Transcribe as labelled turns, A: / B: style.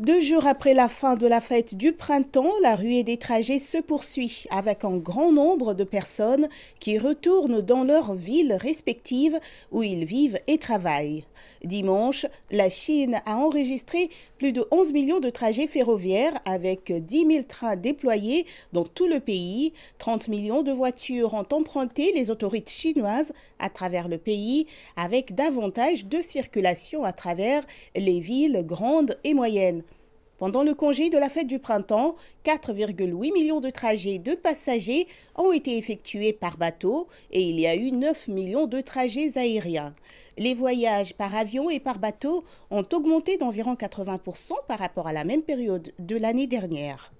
A: Deux jours après la fin de la fête du printemps, la ruée des trajets se poursuit avec un grand nombre de personnes qui retournent dans leurs villes respectives où ils vivent et travaillent. Dimanche, la Chine a enregistré plus de 11 millions de trajets ferroviaires avec 10 000 trains déployés dans tout le pays. 30 millions de voitures ont emprunté les autorités chinoises à travers le pays avec davantage de circulation à travers les villes grandes et moyennes. Pendant le congé de la fête du printemps, 4,8 millions de trajets de passagers ont été effectués par bateau et il y a eu 9 millions de trajets aériens. Les voyages par avion et par bateau ont augmenté d'environ 80% par rapport à la même période de l'année dernière.